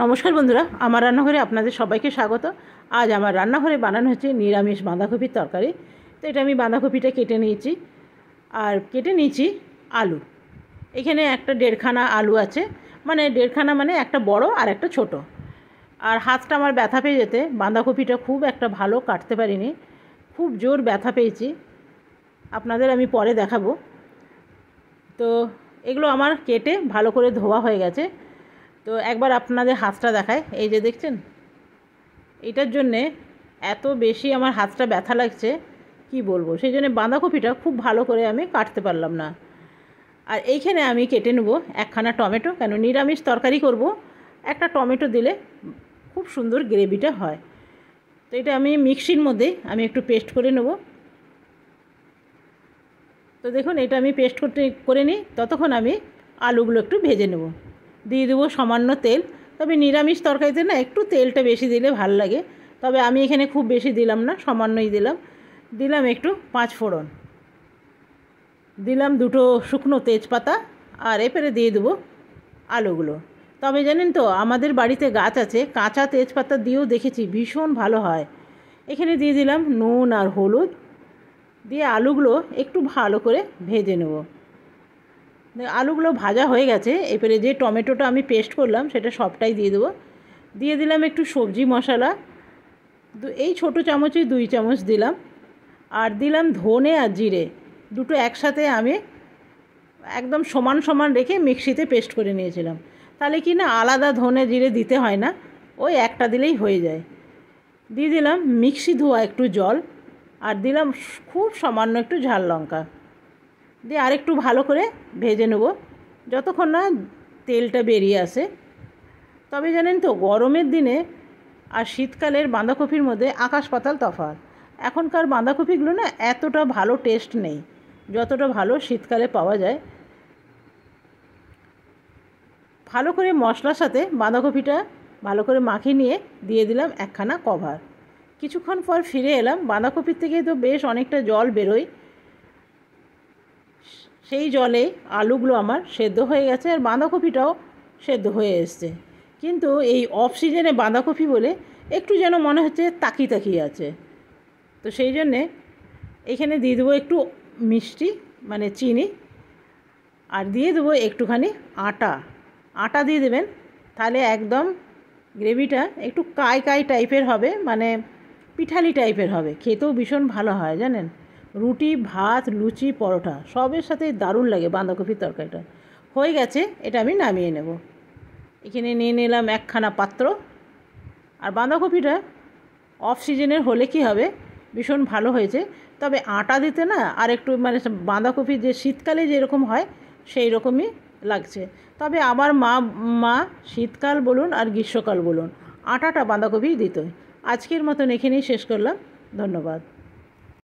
নমস্কার বন্ধুরা আমার রান্নাঘরে আপনাদের সবাইকে স্বাগত আজ আমার রান্নাঘরে বানানো হচ্ছে নিরামিষ বাঁধাকপির তরকারি তো এটা আমি বাঁধাকপিটা কেটে নিয়েছি আর কেটে নিয়েছি আলু এখানে একটা দেড়খানা আলু আছে মানে দেড়খানা মানে একটা বড় আর একটা ছোট আর হাতটা আমার ব্যথা পেয়ে যেতে বাঁধাকপিটা খুব একটা ভালো কাটতে পারিনি খুব জোর ব্যথা পেয়েছি আপনাদের আমি পরে দেখাবো তো এগুলো আমার কেটে ভালো করে ধোয়া হয়ে গেছে তো একবার আপনাদের হাতটা দেখায় এই যে দেখছেন এটার জন্যে এত বেশি আমার হাতটা ব্যথা লাগছে কি বলবো সেই জন্য বাঁধাকপিটা খুব ভালো করে আমি কাটতে পারলাম না আর এইখানে আমি কেটে নেবো একখানা টমেটো কেন নিরামিষ তরকারি করব একটা টমেটো দিলে খুব সুন্দর গ্রেভিটা হয় তো এটা আমি মিক্সির মধ্যে আমি একটু পেস্ট করে নেব তো দেখুন এটা আমি পেস্ট করতে করে নিই ততক্ষণ আমি আলুগুলো একটু ভেজে নেব দিয়ে দেবো সামান্য তেল তবে নিরামিষ তরকারিতে না একটু তেলটা বেশি দিলে ভাল লাগে তবে আমি এখানে খুব বেশি দিলাম না সামান্যই দিলাম দিলাম একটু পাঁচ ফোড়ন দিলাম দুটো শুকনো তেজপাতা আর এপরে দিয়ে দেবো আলুগুলো তবে জানেন তো আমাদের বাড়িতে গাছ আছে কাঁচা তেজপাতা দিয়েও দেখেছি ভীষণ ভালো হয় এখানে দিয়ে দিলাম নুন আর হলুদ দিয়ে আলুগুলো একটু ভালো করে ভেজে নেবো আলুগুলো ভাজা হয়ে গেছে এবারে যে টমেটোটা আমি পেস্ট করলাম সেটা সবটাই দিয়ে দেবো দিয়ে দিলাম একটু সবজি মশলা এই ছোট চামচই দুই চামচ দিলাম আর দিলাম ধনে আর জিরে দুটো একসাথে আমি একদম সমান সমান রেখে মিক্সিতে পেস্ট করে নিয়েছিলাম তাহলে কি না আলাদা ধনে জিরে দিতে হয় না ওই একটা দিলেই হয়ে যায় দিয়ে দিলাম মিক্সি ধোয়া একটু জল আর দিলাম খুব সামান্য একটু ঝাল লঙ্কা দিয়ে আরেকটু ভালো করে ভেজে নেব যতক্ষণ না তেলটা বেরিয়ে আসে তবে জানেন তো গরমের দিনে আর শীতকালের বাঁধাকপির মধ্যে আকাশ পাতাল তফাৎ এখনকার বাঁধাকপিগুলো না এতটা ভালো টেস্ট নেই যতটা ভালো শীতকালে পাওয়া যায় ভালো করে মশলার সাথে বাঁধাকপিটা ভালো করে মাখিয়ে নিয়ে দিয়ে দিলাম একখানা কভার কিছুক্ষণ পর ফিরে এলাম বাঁধাকপির থেকে তো বেশ অনেকটা জল বেরোয় সেই জলে আলুগুলো আমার সেদ্ধ হয়ে গেছে আর বাঁধাকপিটাও সেদ্ধ হয়ে এসছে কিন্তু এই অফ সিজনে বাঁধাকপি বলে একটু যেন মনে হচ্ছে তাকি তাকি আছে তো সেই জন্যে এখানে দিয়ে দেবো একটু মিষ্টি মানে চিনি আর দিয়ে দেবো একটুখানি আটা আটা দিয়ে দেবেন তাহলে একদম গ্রেভিটা একটু কাই কাই টাইপের হবে মানে পিঠালি টাইপের হবে খেতেও ভীষণ ভালো হয় জানেন রুটি ভাত লুচি পরোটা সবের সাথে দারুণ লাগে বাঁধাকপির তরকারিটা হয়ে গেছে এটা আমি নামিয়ে নেব এখানে নিয়ে নিলাম একখানা পাত্র আর বাঁধাকপিটা অফ সিজনের হলে কি হবে ভীষণ ভালো হয়েছে তবে আটা দিতে না আর একটু মানে বাঁধাকপি যে শীতকালে যেরকম হয় সেই রকমই লাগছে তবে আমার মা মা শীতকাল বলুন আর গ্রীষ্মকাল বলুন আটাটা বাঁধাকপি দিত আজকের মতন এখানেই শেষ করলাম ধন্যবাদ